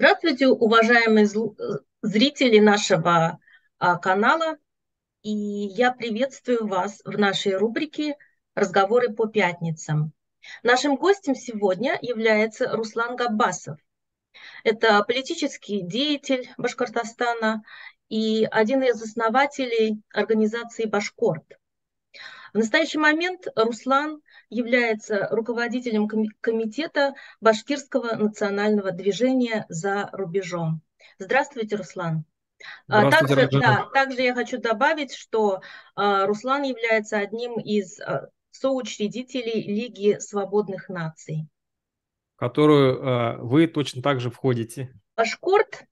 Здравствуйте, уважаемые зрители нашего а, канала. И я приветствую вас в нашей рубрике «Разговоры по пятницам». Нашим гостем сегодня является Руслан Габасов. Это политический деятель Башкортостана и один из основателей организации «Башкорт». В настоящий момент Руслан является руководителем комитета Башкирского национального движения «За рубежом». Здравствуйте, Руслан. А, Здравствуйте, также, Раджан. да, также я хочу добавить, что а, Руслан является одним из а, соучредителей Лиги свободных наций. В которую вы точно так же входите. Башкорт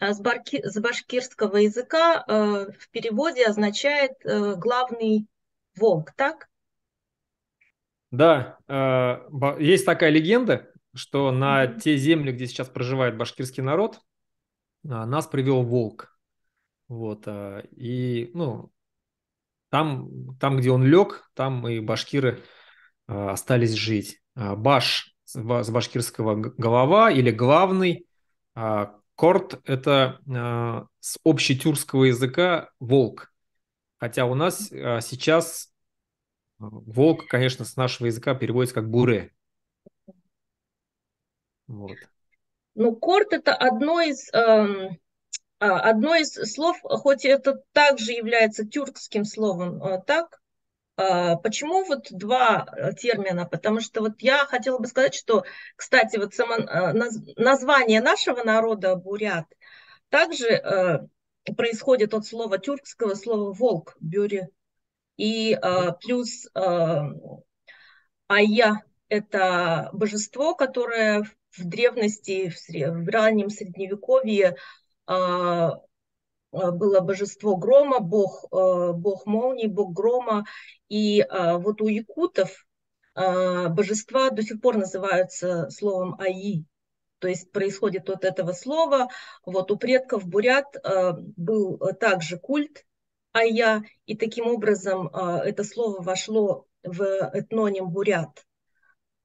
с башкирского языка в переводе означает э, «главный волк», так? Да, э, есть такая легенда, что на те земли, где сейчас проживает башкирский народ, а, нас привел волк. Вот, а, и, ну, там, там, где он лег, там и башкиры а, остались жить. Баш с башкирского голова или главный. Корт – это с общетюркского языка волк. Хотя у нас сейчас Волк, конечно, с нашего языка переводится как буре. Вот. Ну, корт это одно из, э, одно из слов, хоть это также является тюркским словом, э, так? А, почему вот два э, термина? Потому что вот я хотела бы сказать, что, кстати, вот само, э, название нашего народа бурят также происходит от слова тюркского слова волк, бюри, и э, плюс эм, ая это божество, которое в древности, в раннем средневековье э, э, было божество грома, бог, бог молнии, бог грома. И вот у якутов божества до сих пор называются словом Аи. То есть происходит от этого слова. Вот у предков бурят был также культ а я, и таким образом а, это слово вошло в этноним бурят.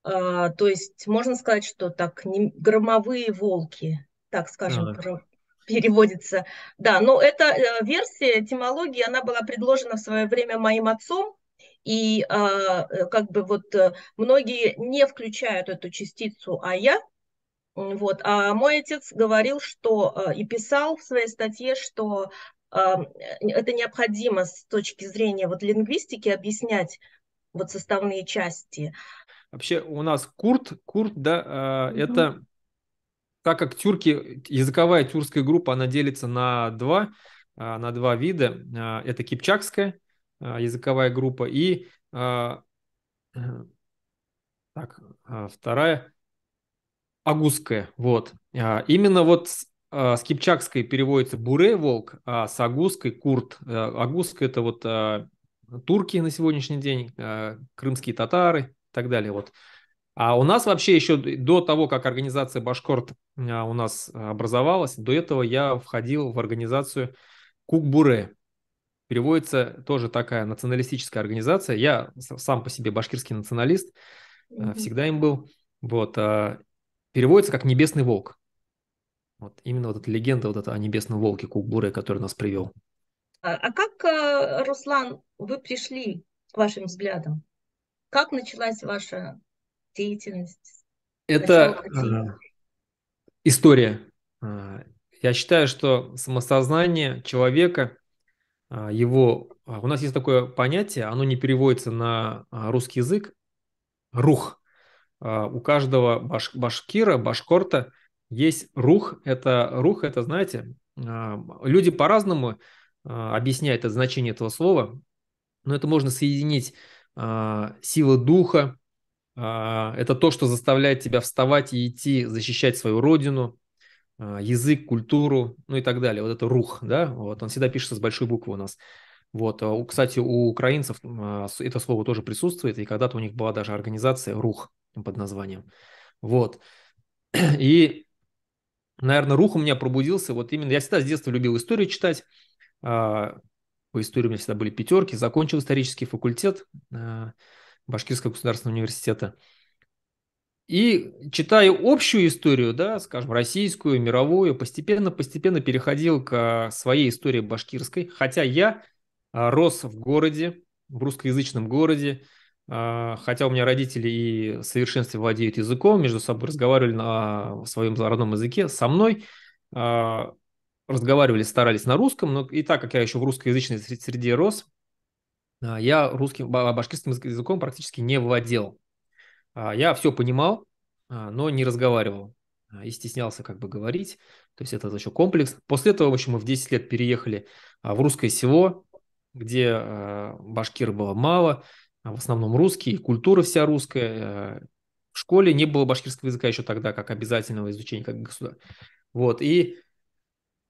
А, то есть можно сказать, что так громовые волки, так скажем, а, да. переводится. Да, но эта э, версия этимологии, она была предложена в свое время моим отцом, и а, э, как бы вот э, многие не включают эту частицу «а я», вот. А мой отец говорил, что и писал в своей статье, что Э, это необходимо с точки зрения вот лингвистики объяснять вот составные части. Вообще у нас курд, курд, да, угу. это так как тюрки, языковая тюркская группа, она делится на два, а, на два вида. А, это кипчакская языковая группа и так, вторая агузская, вот. Именно вот а, с кипчакской переводится бурей волк, а с агузской курт. Э, Агузка это вот а, турки на сегодняшний день, а, крымские татары и так далее. Вот. А у нас вообще еще до того, как организация Башкорт у нас образовалась, до этого я входил в организацию Кукбуре. Переводится тоже такая националистическая организация. Я сам по себе башкирский националист, э, всегда им был. Вот. Переводится как «Небесный волк». Вот именно вот эта легенда вот эта о небесном волке Кукбуре, который нас привел. А, а как, э, Руслан, вы пришли к вашим взглядам? Как началась ваша деятельность? Это э, история. Э, я считаю, что самосознание человека, его... У нас есть такое понятие, оно не переводится на русский язык, рух. У каждого баш, башкира, башкорта есть рух, это рух, это, знаете, а, люди по-разному а, объясняют это значение этого слова, но это можно соединить а, сила духа, это то, что заставляет тебя вставать и идти защищать свою родину, язык, культуру, ну и так далее. Вот это рух, да, вот он всегда пишется с большой буквы у нас. Вот, кстати, у украинцев это слово тоже присутствует, и когда-то у них была даже организация рух под названием. Вот. И наверное, рух у меня пробудился. Вот именно я всегда с детства любил историю читать. А, по истории у меня всегда были пятерки. Закончил исторический факультет а, Башкирского государственного университета. И читая общую историю, да, скажем, российскую, мировую, постепенно-постепенно переходил к своей истории башкирской. Хотя я а, рос в городе, в русскоязычном городе, а, хотя у меня родители и в совершенстве владеют языком, между собой разговаривали на своем родном языке, со мной а, разговаривали, старались на русском, но и так как я еще в русскоязычной среде рос, а, я русским, башкирским языком практически не владел. Я все понимал, но не разговаривал и стеснялся как бы говорить. То есть это еще комплекс. После этого, в общем, мы в 10 лет переехали в русское село, где башкир было мало, а в основном русские, культура вся русская. Э, в школе не было башкирского языка еще тогда, как обязательного изучения как государ. Вот, и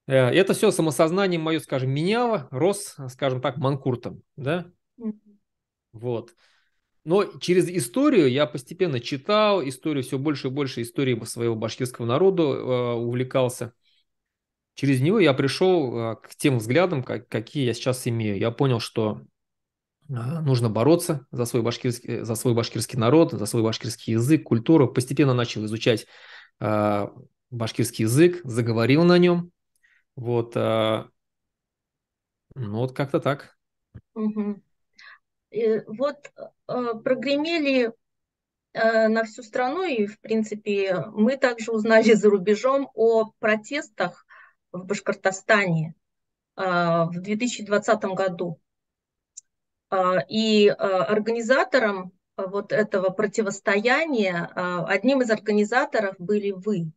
э, это все самосознание мое, скажем, меняло, рос, скажем так, манкуртом, да? Вот. Но через историю я постепенно читал историю, все больше и больше истории своего башкирского народа э, увлекался. Через него я пришел к тем взглядам, как, какие я сейчас имею. Я понял, что а, нужно бороться за свой, башкирский, э, за свой башкирский народ, за свой башкирский язык, культуру. Постепенно начал изучать э, башкирский язык, заговорил на нем. Вот, э, ну вот как-то так. Угу. И э, вот э, прогремели э, на всю страну, и, в принципе, мы также узнали за рубежом о протестах в Башкортостане э, в 2020 году. А, и а, организатором а, вот этого противостояния, одним из организаторов были вы.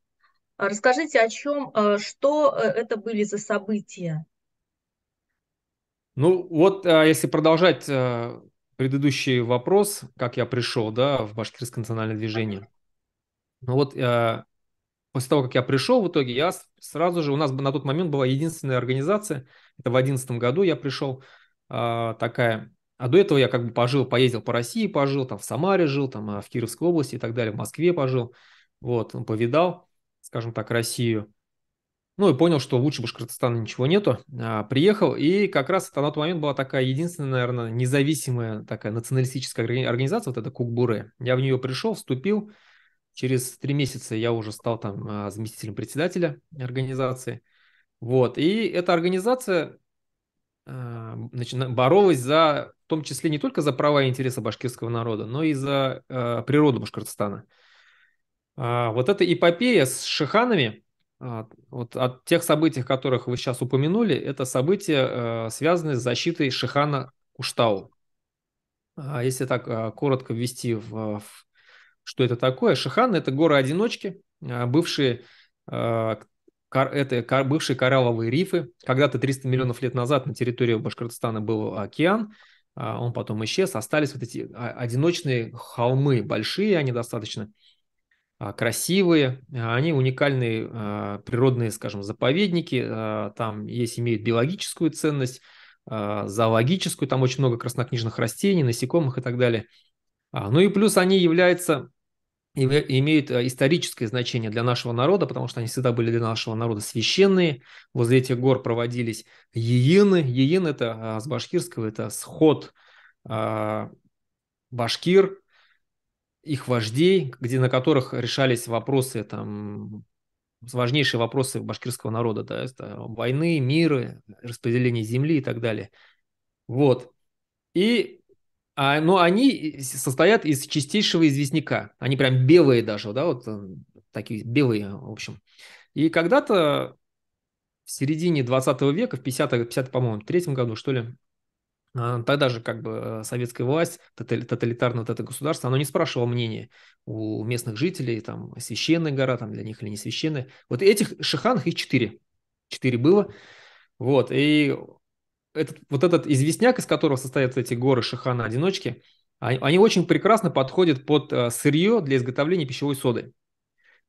Расскажите о чем, что э, это были за события? Ну вот, если продолжать предыдущий вопрос, как я пришел, да, в башкирское национальное движение. Ну вот, после того, как я пришел, в итоге я сразу же, у нас на тот момент была единственная организация, это в 2011 году я пришел, такая а до этого я как бы пожил, поездил по России, пожил, там в Самаре жил, там э, в Кировской области и так далее, в Москве пожил. Вот, ну, повидал, скажем так, Россию. Ну и понял, что лучше Башкортостана ничего нету. А, приехал, и как раз это на тот момент была такая единственная, наверное, независимая такая националистическая организация, вот это Кукбуре. Я в нее пришел, вступил. Через три месяца я уже стал там а, заместителем председателя организации. Вот, и эта организация значит, а, боролась за, в том числе не только за права и интересы башкирского народа, но и за э, природу Башкортостана. Э, вот эта эпопея с шиханами, э, вот от тех событий, которых вы сейчас упомянули, это события, э, связанные с защитой шихана Куштау. Если так э, коротко ввести в, в что это такое, шихан – это горы-одиночки, бывшие это бывшие коралловые рифы. Когда-то 300 миллионов лет назад на территории Башкортостана был океан, а, он потом исчез. Остались вот эти а, одиночные холмы, большие они достаточно, а, красивые, они уникальные природные, скажем, заповедники, там есть, имеют биологическую ценность, зоологическую, там очень много краснокнижных растений, насекомых и так далее. Ну и плюс они являются имеют э, историческое значение для нашего народа, потому что они всегда были для нашего народа священные. Возле этих гор проводились еены. Еен – это а, с башкирского, это сход а, башкир, их вождей, где, на которых решались вопросы, там, важнейшие вопросы башкирского народа, да, это войны, миры, распределение земли и так далее. Вот. И а, но ну, они э, состоят из чистейшего известняка. Они прям белые даже, да, вот э, такие белые, в общем. И когда-то в середине 20 века, в 50-х, 50 по-моему, третьем году, что ли, а, тогда же как бы э, советская власть, тоталитарное вот это государство, оно не спрашивало мнения у местных жителей, там, священная гора там для них или не священная. Вот этих шиханах их четыре. Четыре было. Вот, и этот, вот этот известняк, из которого состоят эти горы шахана-одиночки, они, а, они очень прекрасно подходят под э, сырье для изготовления пищевой соды.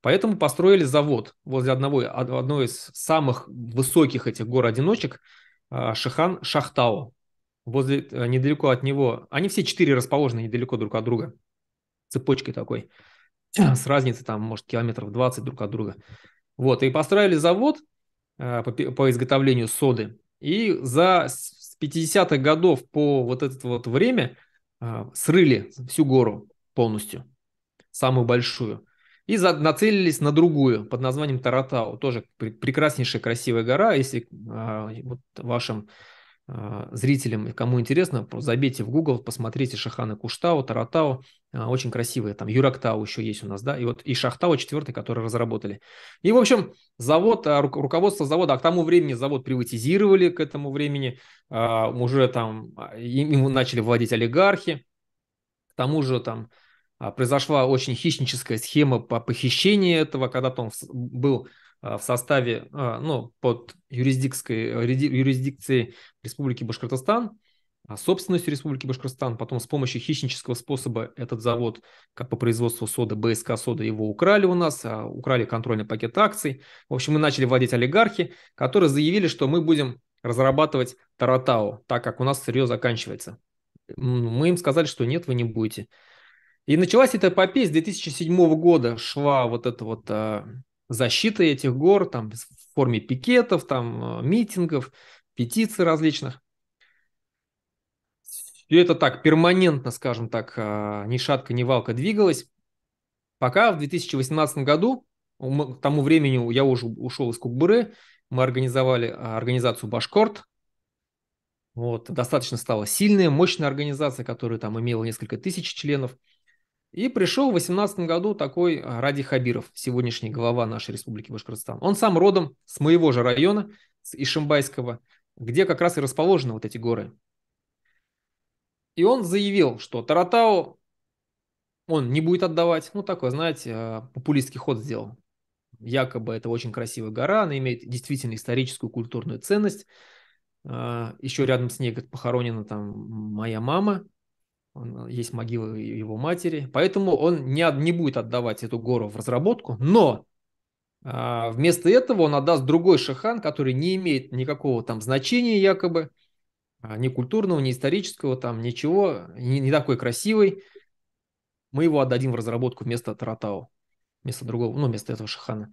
Поэтому построили завод возле одного, одной из самых высоких этих гор-одиночек, э, Шахан Шахтао. Возле, э, недалеко от него, они все четыре расположены недалеко друг от друга, цепочкой такой, с разницей там, может, километров 20 друг от друга. Вот, и построили завод по, по изготовлению соды, и за с 50-х годов по вот это вот время э, срыли всю гору полностью, самую большую. И за, нацелились на другую под названием Таратау. Тоже пр прекраснейшая красивая гора. Если э, вот вашим а, зрителям, кому интересно, забейте в Google, посмотрите Шаханы Куштау, Таратау, а, очень красивые, там Юрактау еще есть у нас, да, и вот и Шахтау четвертый, который разработали. И, в общем, завод, а, руководство завода, а к тому времени завод приватизировали, к этому времени уже там ему начали владеть олигархи, к тому же там произошла очень хищническая схема по похищению этого, когда-то он был в составе, а, ну, под юрисдикцией, э, юрисдикцией Республики Башкортостан, а собственностью Республики Башкортостан, потом с помощью хищнического способа этот завод как по производству соды, БСК сода его украли у нас, а, украли контрольный пакет акций. В общем, мы начали вводить олигархи, которые заявили, что мы будем разрабатывать Таратау, так как у нас сырье заканчивается. Мы им сказали, что нет, вы не будете. И началась эта эпопея с 2007 года, шла вот эта вот Защита этих гор там, в форме пикетов, там, э, митингов, петиций различных. Все это так перманентно, скажем так, э, ни шатка, ни валка двигалось. Пока в 2018 году, к тому времени я уже ушел из Кукбыры, мы организовали э, организацию «Башкорт», вот, достаточно стала сильная, мощная организация, которая там имела несколько тысяч членов – и пришел в 18 году такой э, Ради Хабиров, сегодняшний глава нашей республики Башкортостан. Он сам родом с моего же района, с Ишимбайского, где как раз и расположены вот эти горы. И он заявил, что Таратау он не будет отдавать. Ну, такой, знаете, э, популистский ход сделал. Якобы это очень красивая гора, она имеет действительно историческую культурную ценность. Э, Еще рядом с ней говорит, похоронена там моя мама. Э, есть могила его матери, поэтому он не, не будет отдавать эту гору в разработку, но а, вместо этого он отдаст другой шахан, который не имеет никакого там значения якобы, а, ни культурного, ни исторического, там ничего, не, не такой красивый. Мы его отдадим в разработку вместо Таратау, вместо другого, ну, вместо этого шахана.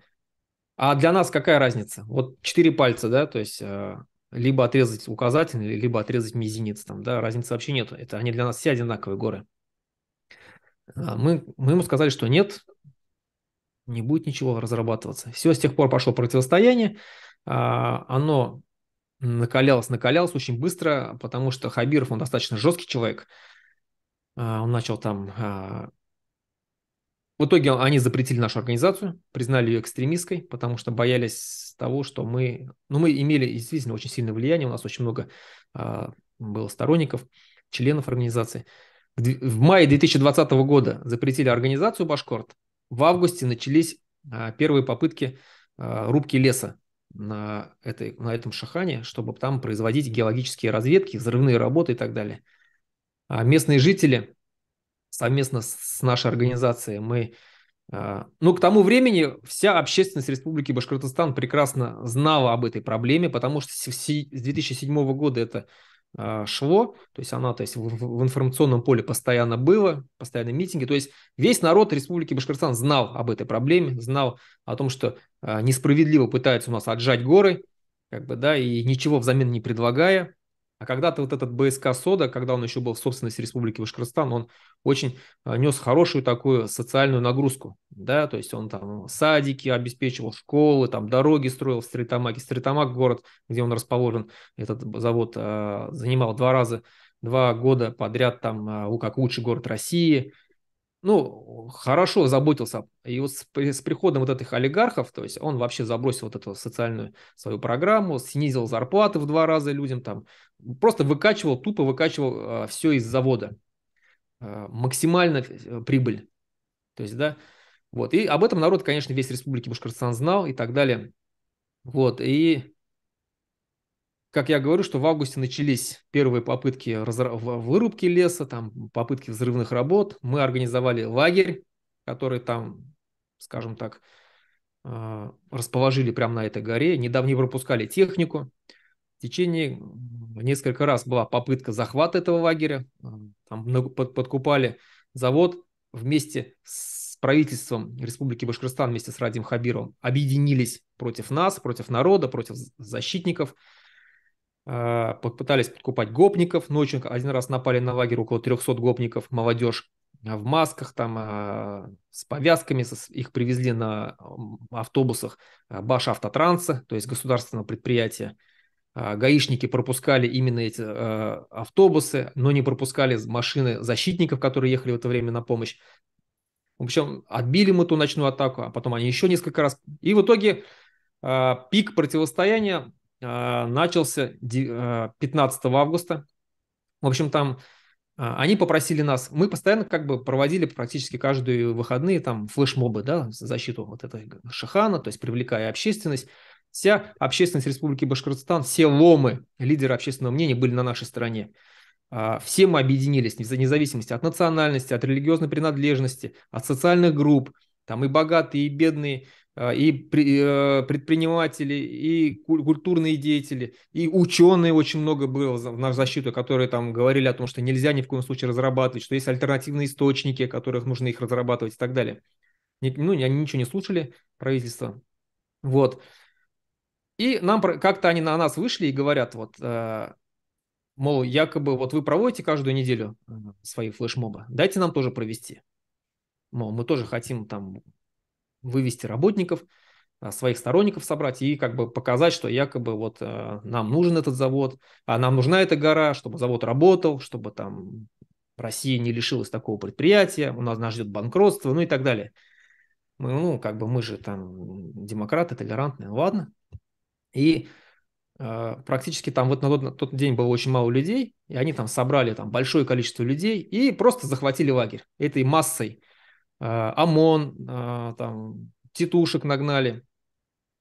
А для нас какая разница? Вот четыре пальца, да, то есть а, либо отрезать указательный, либо отрезать мизинец, там, да, разницы вообще нет. Это они для нас все одинаковые горы. А, мы, мы ему сказали, что нет, не будет ничего разрабатываться. Все, с тех пор пошло противостояние, а, оно накалялось, накалялось очень быстро, потому что Хабиров, он достаточно жесткий человек, а, он начал там в итоге они запретили нашу организацию, признали ее экстремистской, потому что боялись того, что мы... Ну, мы имели действительно очень сильное влияние, у нас очень много а, было сторонников, членов организации. В мае 2020 года запретили организацию «Башкорт». В августе начались а, первые попытки а, рубки леса на, этой, на этом шахане, чтобы там производить геологические разведки, взрывные работы и так далее. А местные жители совместно с нашей организацией мы... А, ну, к тому времени вся общественность Республики Башкортостан прекрасно знала об этой проблеме, потому что с 2007 года это а, шло, то есть она то есть, в информационном поле постоянно было, постоянные митинги, то есть весь народ Республики Башкортостан знал об этой проблеме, знал о том, что а, несправедливо пытаются у нас отжать горы, как бы, да, и ничего взамен не предлагая, а когда-то вот этот БСК «Сода», когда он еще был в собственности Республики Башкортостан, он очень э, нес хорошую такую социальную нагрузку, да, то есть он там садики обеспечивал, школы, там дороги строил в Стритамаке. Стритамак – город, где он расположен, этот завод э, занимал два раза, два года подряд там э, как лучший город России – ну, хорошо заботился. И вот с, с приходом вот этих олигархов, то есть он вообще забросил вот эту социальную свою программу, снизил зарплаты в два раза людям там, просто выкачивал, тупо выкачивал э, а, все из завода. А, э, максимально прибыль. То есть, да, вот. И об этом народ, конечно, весь республики Башкортостан знал и так далее. Вот, и как я говорю, что в августе начались первые попытки разра... вырубки леса, там попытки взрывных работ. Мы организовали лагерь, который там, скажем так, э, расположили прямо на этой горе, недавно не пропускали технику. В течение несколько раз была попытка захвата этого лагеря, э, там подкупали завод вместе с правительством Республики Башкортостан, вместе с Радим Хабировым, объединились против нас, против народа, против защитников – а, попытались подкупать гопников. Ночью один раз напали на лагерь около 300 гопников, молодежь а, в масках, там а, с повязками, их привезли на автобусах Баш Автотранса, то есть государственного предприятия. Гаишники пропускали именно эти автобусы, но не пропускали машины защитников, которые ехали в это время на помощь. В общем, отбили мы ту ночную атаку, а потом они еще несколько раз. И в итоге пик противостояния а, начался 15 а, августа. В общем, там а, они попросили нас, мы постоянно как бы проводили практически каждые выходные там флешмобы, да, в защиту вот этой Шахана, то есть привлекая общественность. Вся общественность Республики Башкортостан, все ломы, лидеры общественного мнения были на нашей стороне. Все мы объединились, вне зависимости от национальности, от религиозной принадлежности, от социальных групп, там и богатые, и бедные – а, и а, предприниматели, и культурные деятели, и ученые очень много было в нашу защиту, которые там говорили о том, что нельзя ни в коем случае разрабатывать, что есть альтернативные источники, которых нужно их разрабатывать и так далее. Ну, они ничего не слушали, правительство. Вот. И нам как-то они на нас вышли и говорят, вот, а, мол, якобы вот вы проводите каждую неделю свои флешмобы, дайте нам тоже провести. Мол, мы тоже хотим там вывести работников, а, своих сторонников собрать и как бы показать, что якобы вот а, нам нужен этот завод, а нам нужна эта гора, чтобы завод работал, чтобы там Россия не лишилась такого предприятия, у нас нас ждет банкротство, ну и так далее. Мы, ну, как бы мы же там демократы, толерантные, ну ладно. И э, практически там вот на тот, на тот день было очень мало людей, и они там собрали там большое количество людей и просто захватили лагерь этой массой Э, ОМОН, э, там, титушек нагнали.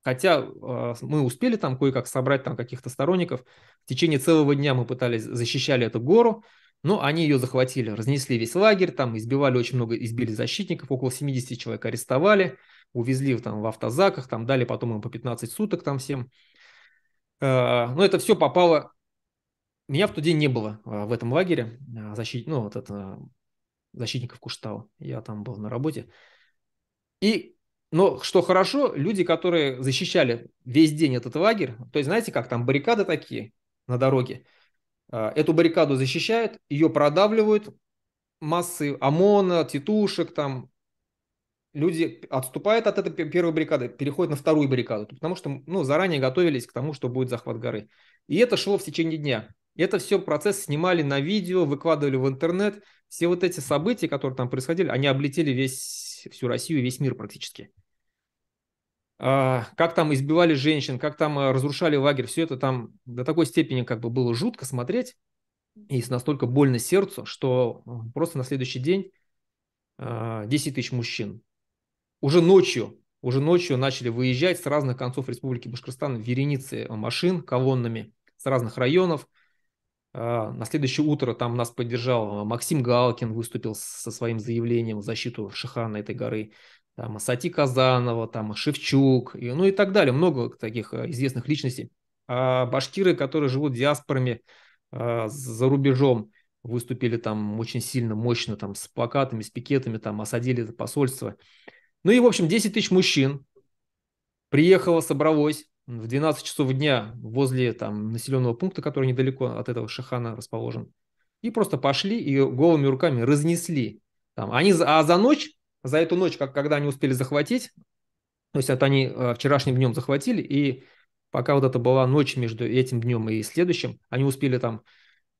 Хотя э, мы успели там кое-как собрать там каких-то сторонников. В течение целого дня мы пытались, защищали эту гору, но они ее захватили, разнесли весь лагерь, там избивали очень много, избили защитников, около 70 человек арестовали, увезли там в автозаках, там дали потом им по 15 суток там всем. Но это все попало... Меня в тот день не было в этом лагере, защит... ну, вот это защитников Куштау. Я там был на работе. И, но что хорошо, люди, которые защищали весь день этот лагерь, то есть знаете, как там баррикады такие на дороге, а, эту баррикаду защищают, ее продавливают, массы ОМОНа, тетушек там, люди отступают от этой первой баррикады, переходят на вторую баррикаду, потому что ну, заранее готовились к тому, что будет захват горы. И это шло в течение дня. Это все процесс снимали на видео, выкладывали в интернет – все вот эти события, которые там происходили, они облетели весь, всю Россию, весь мир практически. А, как там избивали женщин, как там а, разрушали лагерь, все это там до такой степени как бы было жутко смотреть и настолько больно сердцу, что просто на следующий день а, 10 тысяч мужчин уже ночью, уже ночью начали выезжать с разных концов Республики Башкортостан вереницы а, машин колоннами с разных районов – а, на следующее утро там нас поддержал Максим Галкин, выступил со своим заявлением в защиту Шихана этой горы. Там Сати Казанова, там Шевчук, и, ну и так далее. Много таких э, известных личностей. А башкиры, которые живут диаспорами а, за рубежом, выступили там очень сильно, мощно, там с плакатами, с пикетами, там осадили посольство. Ну и, в общем, 10 тысяч мужчин приехало, собралось, в 12 часов дня возле там, населенного пункта, который недалеко от этого Шахана расположен, и просто пошли и голыми руками разнесли. Там. Они, а за ночь, за эту ночь, как, когда они успели захватить, то есть это они э, вчерашним днем захватили, и пока вот это была ночь между этим днем и следующим, они успели там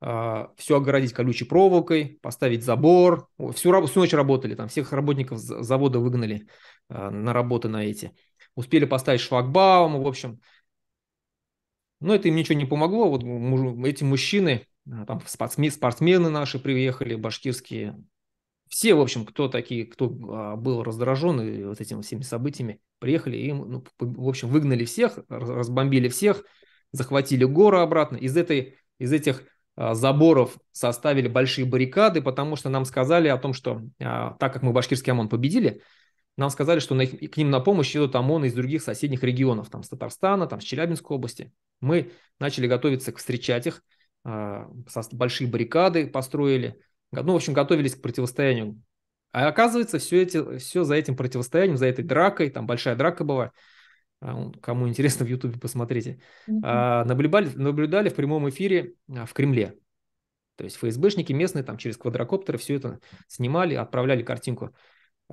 э, все огородить колючей проволокой, поставить забор, всю, всю ночь работали, там всех работников завода выгнали э, на работы на эти успели поставить Швагбаума, в общем. Но это им ничего не помогло. Вот эти мужчины, э, там спортсмены, спортсмены наши приехали, башкирские. Все, в общем, кто такие, кто а, был раздражен вот этими всеми событиями, приехали и, ну, в общем, выгнали всех, разбомбили всех, захватили горы обратно. Из, этой, из этих а, заборов составили большие баррикады, потому что нам сказали о том, что а, так как мы башкирский ОМОН победили, нам сказали, что на их, к ним на помощь идут ОМОНы из других соседних регионов, там, с Татарстана, там, с Челябинской области. Мы начали готовиться к встречать их, э, большие баррикады построили, ну, в общем, готовились к противостоянию. А оказывается, все, эти, все за этим противостоянием, за этой дракой, там большая драка была, а, кому интересно, в Ютубе посмотрите, mm-hmm. А, наблюдали, наблюдали в прямом эфире в Кремле. То есть ФСБшники местные там через квадрокоптеры все это снимали, отправляли картинку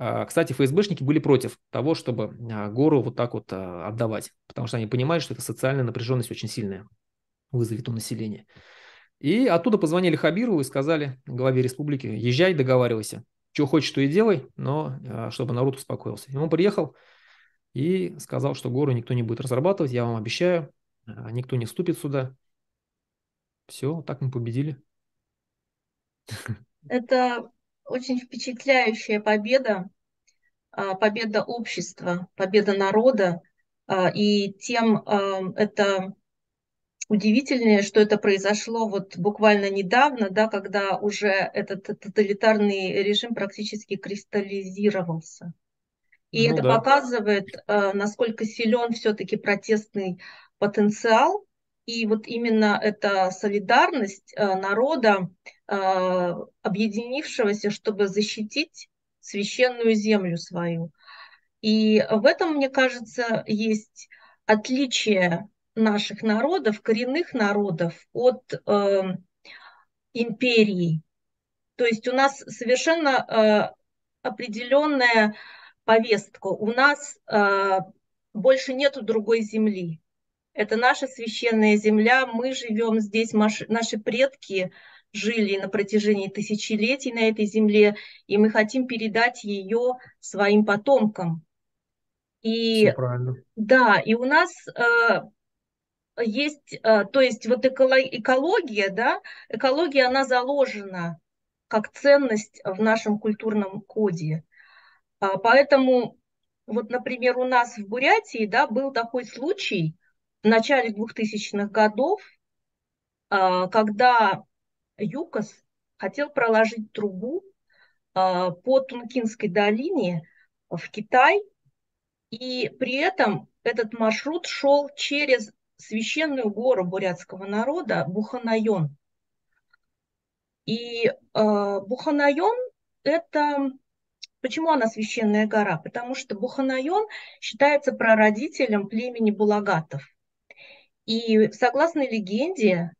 а, кстати, ФСБшники были против того, чтобы а, гору вот так вот а, отдавать, потому что они понимают, что это социальная напряженность очень сильная вызовет у населения. И оттуда позвонили Хабирову и сказали главе республики, езжай, договаривайся, что хочешь, то и делай, но чтобы народ успокоился. И он приехал и сказал, что гору никто не будет разрабатывать, я вам обещаю, никто не вступит сюда. Все, так мы победили. Это очень впечатляющая победа, а, победа общества, победа народа. А, и тем а, это удивительнее, что это произошло вот буквально недавно, да, когда уже этот тоталитарный режим практически кристаллизировался. И ну, это да. показывает, насколько силен все-таки протестный потенциал и вот именно эта солидарность э, народа, э, объединившегося, чтобы защитить священную землю свою. И в этом, мне кажется, есть отличие наших народов, коренных народов от э, империи. То есть у нас совершенно э, определенная повестка. У нас э, больше нету другой земли. Это наша священная земля, мы живем здесь, наши предки жили на протяжении тысячелетий на этой земле, и мы хотим передать ее своим потомкам. И да, и у нас э, есть, э, то есть вот эколо, экология, да, экология она заложена как ценность в нашем культурном коде. А, поэтому вот, например, у нас в Бурятии, да, был такой случай, в начале 2000-х годов, а, когда ЮКОС хотел проложить трубу а, по Тункинской долине в Китай, и при этом этот маршрут шел через священную гору бурятского народа Буханайон. И э, а, Буханайон это почему она священная гора? Потому что Буханайон считается прародителем племени Булагатов. И согласно легенде,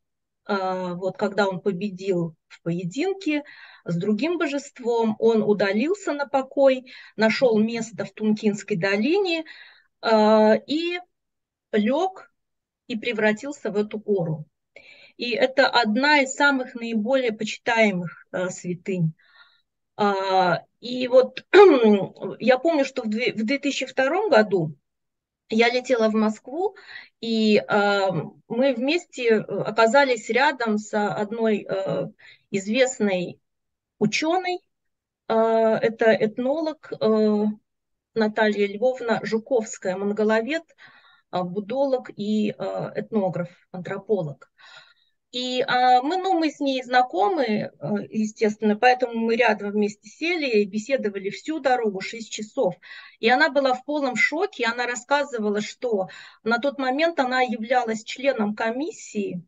а, вот когда он победил в поединке с другим божеством, он удалился на покой, нашел место в Тункинской долине а, и лег и превратился в эту гору. И это одна из самых наиболее почитаемых а, святынь. И вот я помню, что в 2002 году я летела в Москву, и э, мы вместе оказались рядом с а, одной э, известной ученой, э, это этнолог э, Наталья Львовна Жуковская, монголовед, э, будолог и э, этнограф, антрополог. Э, и а, мы, ну, мы с ней знакомы, э, естественно, поэтому мы рядом вместе сели и беседовали всю дорогу, 6 часов. И она была в полном шоке, она рассказывала, что на тот момент она являлась членом комиссии,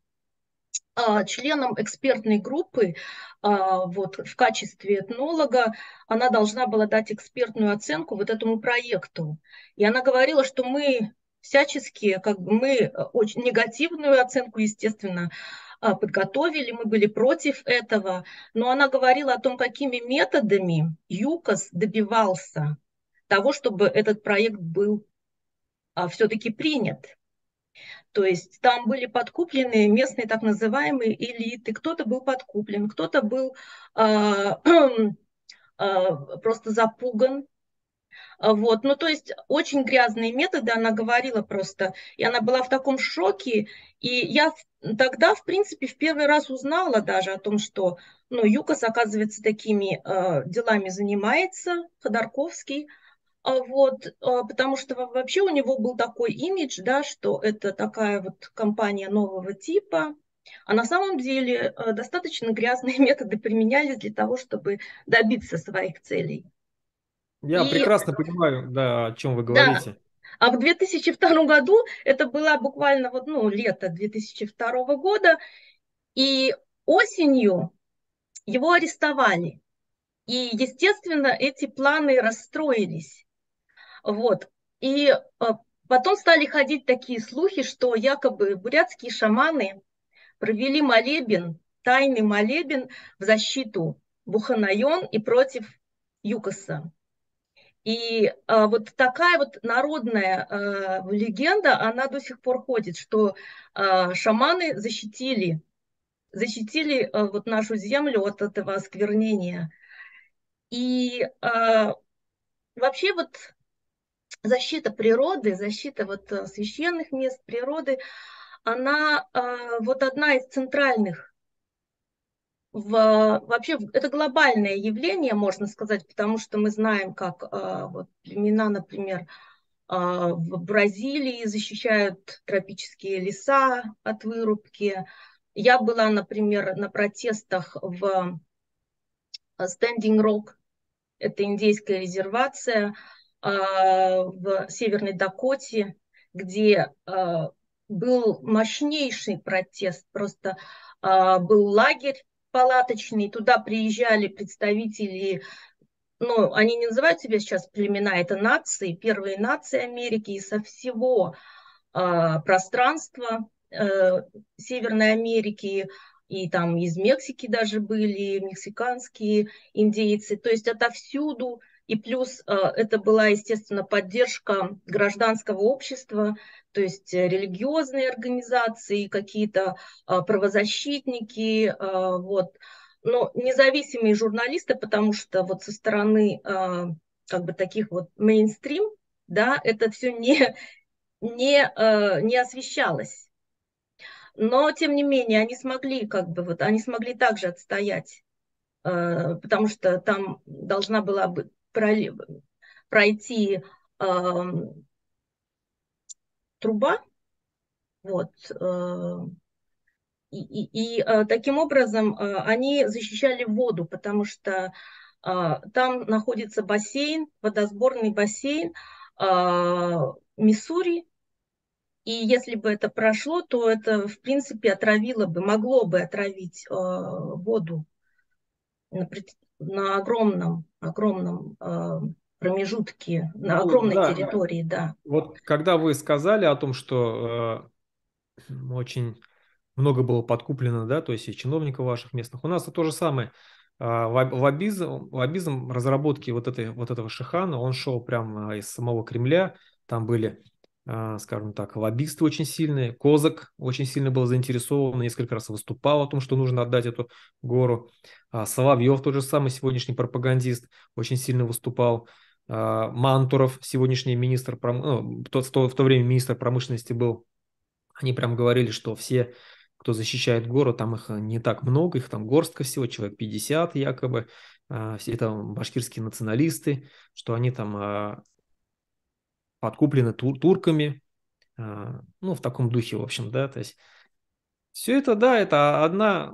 а, членом экспертной группы а, вот, в качестве этнолога. Она должна была дать экспертную оценку вот этому проекту. И она говорила, что мы всячески, как бы мы э, очень негативную оценку, естественно, а, подготовили, мы были против этого, но она говорила о том, какими методами ЮКОС добивался того, чтобы этот проект был а, все-таки принят. То есть там были подкуплены местные так называемые элиты, кто-то был подкуплен, кто-то был э, э, просто запуган, а, вот, ну то есть очень грязные методы, она говорила просто, и она была в таком шоке, и я тогда, в принципе, в первый раз узнала даже о том, что, ну, ЮКОС, оказывается, такими э, делами занимается, Ходорковский, а вот, потому что вообще у него был такой имидж, да, что это такая вот компания нового типа, а на самом деле достаточно грязные методы применялись для того, чтобы добиться своих целей. Я и... прекрасно понимаю, да, о чем вы говорите. Да. А в 2002 году, это было буквально вот, ну, лето 2002 года, и осенью его арестовали. И, естественно, эти планы расстроились. Вот. И э, потом стали ходить такие слухи, что якобы бурятские шаманы провели молебен, тайный молебен в защиту Буханайон и против Юкоса. И а, вот такая вот народная а, легенда, она до сих пор ходит, что а, шаманы защитили, защитили а, вот нашу землю от этого осквернения. И а, вообще вот защита природы, защита вот а, священных мест природы, она а, вот одна из центральных в, вообще это глобальное явление, можно сказать, потому что мы знаем, как а, вот, племена, например, а, в Бразилии защищают тропические леса от вырубки. Я была, например, на протестах в Standing Rock, это индейская резервация а, в Северной Дакоте, где был мощнейший протест, просто был лагерь, палаточный, туда приезжали представители ну, они не называют себя сейчас племена, это нации, первые нации Америки и со всего э, пространства э, Северной Америки, и там из Мексики даже были мексиканские индейцы, то есть отовсюду и плюс э, это была, естественно, поддержка гражданского общества, то есть э, религиозные организации, какие-то э, правозащитники, вот, но независимые журналисты, потому что вот со стороны как бы таких вот мейнстрим, да, это все не, не, не освещалось. Но, тем не менее, они смогли как бы вот, они смогли также отстоять потому что там должна была быть пройти э, труба, вот, э, и, и, и э, таким образом э, они защищали воду, потому что э, там находится бассейн, водосборный бассейн Миссури. И если бы это прошло, то это, в принципе, отравило бы, могло бы отравить воду на огромном, огромном э, промежутке, на ну огромной ну, да. территории, да. Вот когда вы сказали о том, что э, очень много было подкуплено, да, то есть и чиновников ваших местных, у нас то же самое. А, в в лоббизм разработки вот, этой, вот этого Шихана, он шел прямо из самого Кремля, там были а, скажем так, лоббисты очень сильные. Козак очень сильно был заинтересован, несколько раз выступал о том, что нужно отдать эту гору. А, Соловьев тот же самый, сегодняшний пропагандист, очень сильно выступал. А, Мантуров, сегодняшний министр, ну, тот, кто в то время министр промышленности был, они прям говорили, что все, кто защищает гору, там их не так много, их там горстка всего, человек 50 якобы, все там башкирские националисты, что они там подкуплены тур турками, а, ну, в таком духе, в общем, да, то есть все это, да, это одна,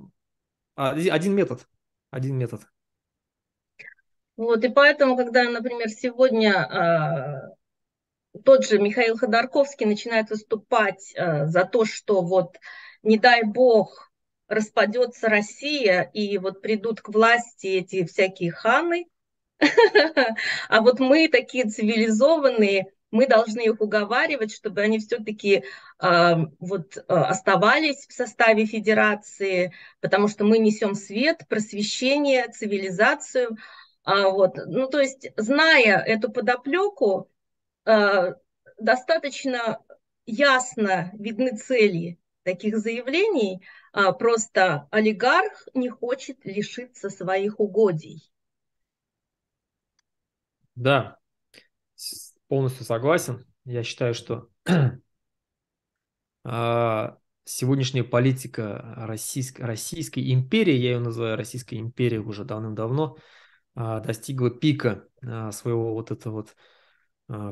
один метод, один метод. Вот, и поэтому, когда, например, сегодня э, тот же Михаил Ходорковский начинает выступать э, за то, что вот, не дай бог, распадется Россия, и вот придут к власти эти всякие ханы, а вот мы такие цивилизованные, мы должны их уговаривать, чтобы они все-таки э, вот, оставались в составе федерации, потому что мы несем свет, просвещение, цивилизацию. Э, вот. Ну, то есть, зная эту подоплеку, э, достаточно ясно видны цели таких заявлений, э, просто олигарх не хочет лишиться своих угодий. Да, полностью согласен. Я считаю, что а, сегодняшняя политика российск, Российской империи, я ее называю Российской империей уже давным-давно, а, достигла пика а, своего вот этого вот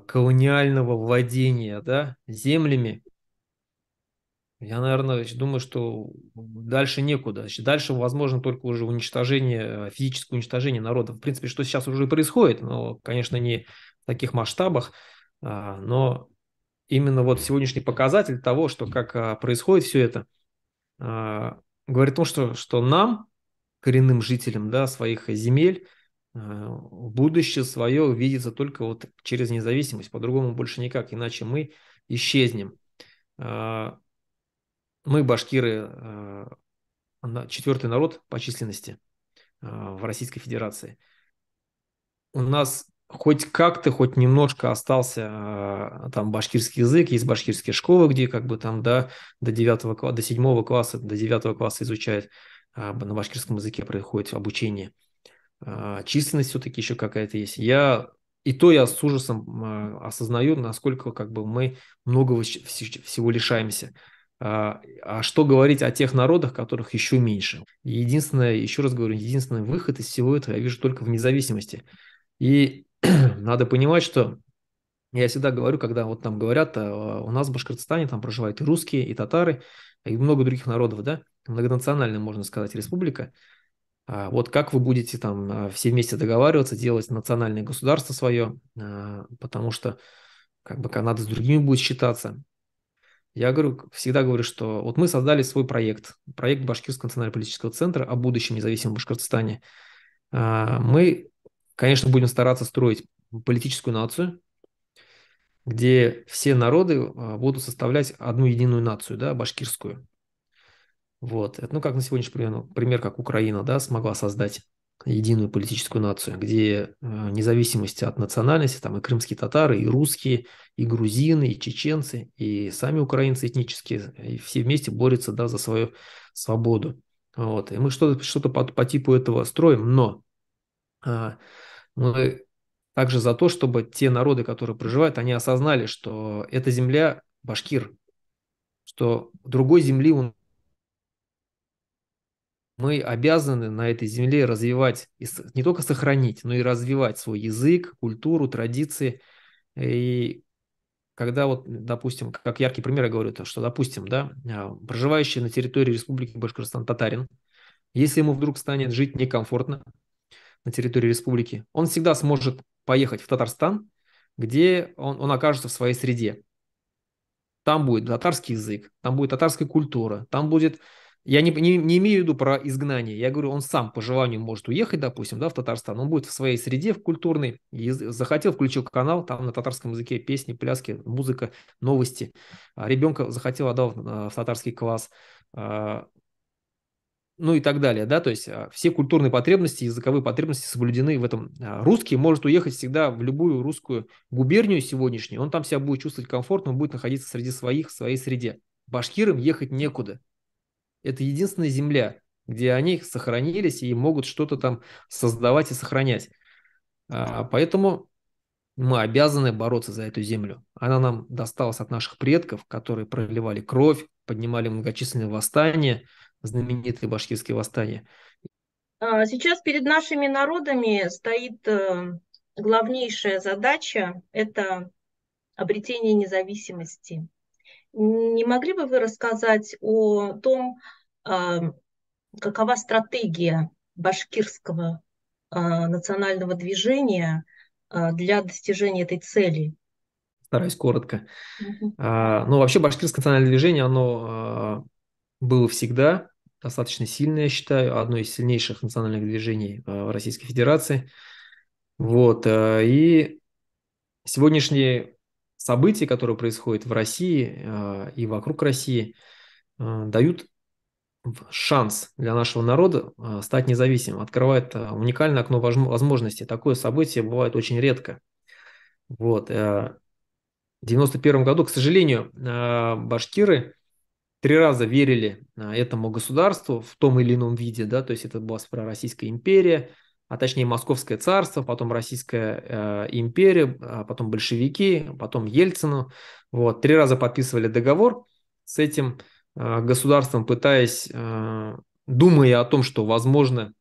колониального владения да, землями. Я, наверное, думаю, что дальше некуда. Дальше возможно только уже уничтожение, физическое уничтожение народа. В принципе, что сейчас уже происходит, но, конечно, не таких масштабах, а, но именно вот сегодняшний показатель того, что как а, происходит все это, а, говорит о том, что, что нам, коренным жителям да, своих земель, будущее свое видится только вот через независимость, по-другому больше никак, иначе мы исчезнем. Мы, башкиры, четвертый народ по численности в Российской Федерации. У нас хоть как-то, хоть немножко остался э, там башкирский язык, есть башкирские школы, где как бы там да, до 9 до 7 класса, до 9 класса изучают а, на башкирском языке происходит обучение. А, численность все-таки еще какая-то есть. Я и то я с ужасом а, осознаю, насколько как бы мы многого всего лишаемся. А что говорить о тех народах, которых еще меньше? Единственное, еще раз говорю, единственный выход из всего этого я вижу только в независимости. И надо понимать, что я всегда говорю, когда вот там говорят, а, у нас в Башкортостане там проживают и русские, и татары, и много других народов, да, многонациональная, можно сказать, республика. А вот как вы будете там а, все вместе договариваться, делать национальное государство свое, потому что как бы Канада с другими будет считаться. Я говорю, всегда говорю, что вот мы создали свой проект, проект Башкирского национально-политического центра о будущем независимом Башкортостане. Мы Конечно, будем стараться строить политическую нацию, где все народы а, будут составлять одну единую нацию, да, башкирскую. Вот. Это, ну, как на сегодняшний пример, ну, пример, как Украина, да, смогла создать единую политическую нацию, где а, независимость от национальности, там и крымские татары, и русские, и грузины, и чеченцы, и сами украинцы этнические, и все вместе борются, да, за свою свободу. Вот. И мы что-то что, -то, по, по типу этого строим, но а, мы также за то, чтобы те народы, которые проживают, они осознали, что эта земля башкир, что другой земли у мы обязаны на этой земле развивать, не только сохранить, но и развивать свой язык, культуру, традиции. И когда вот, допустим, как яркий пример я говорю, то, что, допустим, да, а, проживающий на территории Республики Башкортостан татарин, если ему вдруг станет жить некомфортно, на территории республики, он всегда сможет поехать в Татарстан, где он, он окажется в своей среде. Там будет татарский язык, там будет татарская культура, там будет... Я не, не, не имею в виду про изгнание. Я говорю, он сам по желанию может уехать, допустим, да, в Татарстан. Он будет в своей среде, в культурной. Захотел, включил канал, там на татарском языке песни, пляски, музыка, новости. А ребенка захотел, отдал в, э, в татарский класс а, ну и так далее, да, то есть а, все культурные потребности, языковые потребности соблюдены в этом. А, Русский может уехать всегда в любую русскую губернию сегодняшнюю, он там себя будет чувствовать комфортно, он будет находиться среди своих, в своей среде. Башкирам ехать некуда. Это единственная земля, где они сохранились и могут что-то там создавать и сохранять. А, поэтому мы обязаны бороться за эту землю. Она нам досталась от наших предков, которые проливали кровь, поднимали многочисленные восстания – знаменитые башкирские восстания. А, сейчас перед нашими народами стоит эм, главнейшая задача – это обретение независимости. Не могли бы вы рассказать о том, эм, какова стратегия башкирского э, национального движения э, для достижения этой цели? Стараюсь коротко. Угу. Ну, вообще башкирское национальное движение, оно а, было всегда, достаточно сильное, я считаю, одно из сильнейших национальных движений э, в Российской Федерации. Вот, э, и сегодняшние события, которые происходят в России э, и вокруг России, дают шанс для нашего народа стать независимым, открывает уникальное окно возможностей. Такое событие бывает очень редко. Вот. В 1991 году, к сожалению, башкиры три раза верили а, этому государству в том или ином виде, да, то есть это была сперва Российская империя, а точнее Московское царство, потом Российская э, империя, а потом большевики, потом Ельцину. Вот, три раза подписывали договор с этим э, государством, пытаясь, э, думая о том, что возможно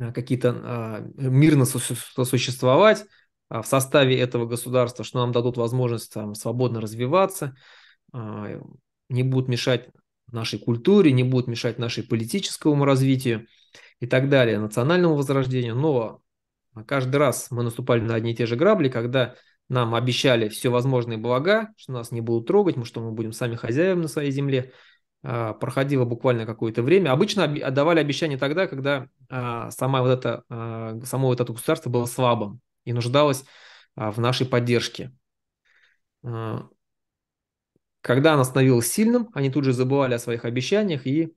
э, какие-то э, мирно сосуществовать а, в составе этого государства, что нам дадут возможность там, свободно развиваться, а, не будут мешать нашей культуре, не будут мешать нашей политическому развитию и так далее, национальному возрождению. Но каждый раз мы наступали на одни и те же грабли, когда нам обещали все возможные блага, что нас не будут трогать, мы что мы будем сами хозяевами на своей земле. А, проходило буквально какое-то время. Обычно отдавали обещания тогда, когда а, сама вот это, а, само вот это государство было слабым и нуждалось в нашей поддержке. Когда она становилась сильным, они тут же забывали о своих обещаниях и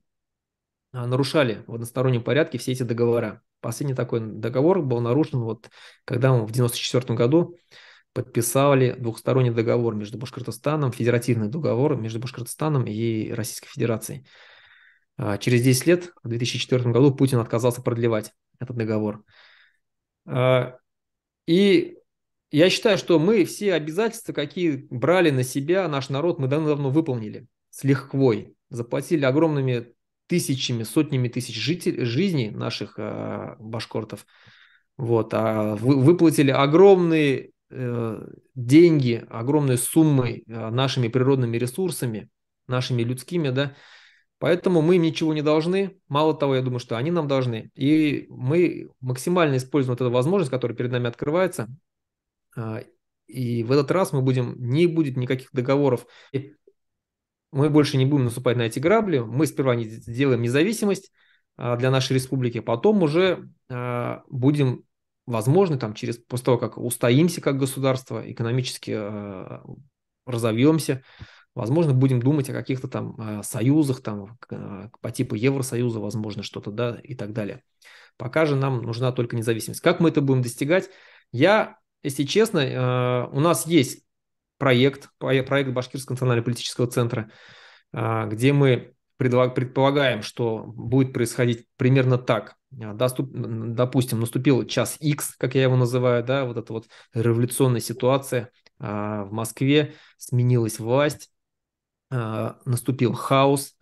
а, нарушали в одностороннем порядке все эти договора. Последний такой договор был нарушен, вот, когда мы в 1994 году подписали двухсторонний договор между Башкортостаном, федеративный договор между Башкортостаном и Российской Федерацией. А, через 10 лет, в 2004 году, Путин отказался продлевать этот договор. А, и я считаю, что мы все обязательства, какие брали на себя наш народ, мы давно-давно выполнили с лихвой. Заплатили огромными тысячами, сотнями тысяч жителей, жизней наших э, башкортов. Вот, а вы, выплатили огромные э, деньги, огромные суммы э, нашими природными ресурсами, нашими людскими, да. Поэтому мы им ничего не должны. Мало того, я думаю, что они нам должны. И мы максимально используем вот эту возможность, которая перед нами открывается, а, и в этот раз мы будем, не будет никаких договоров. Мы больше не будем наступать на эти грабли. Мы сперва не сделаем независимость а, для нашей республики, потом уже а, будем, возможно, там через после того, как устоимся как государство, экономически разовьемся, возможно, будем думать о каких-то там союзах, там по типу Евросоюза, возможно, что-то, да, и так далее. Пока же нам нужна только независимость. Как мы это будем достигать? Я если честно, э, у нас есть проект, проект Башкирского национально-политического центра, э, где мы предполагаем, что будет происходить примерно так. Э, доступ, допустим, наступил час X, как я его называю, да, вот эта вот революционная ситуация в Москве, сменилась власть, наступил хаос.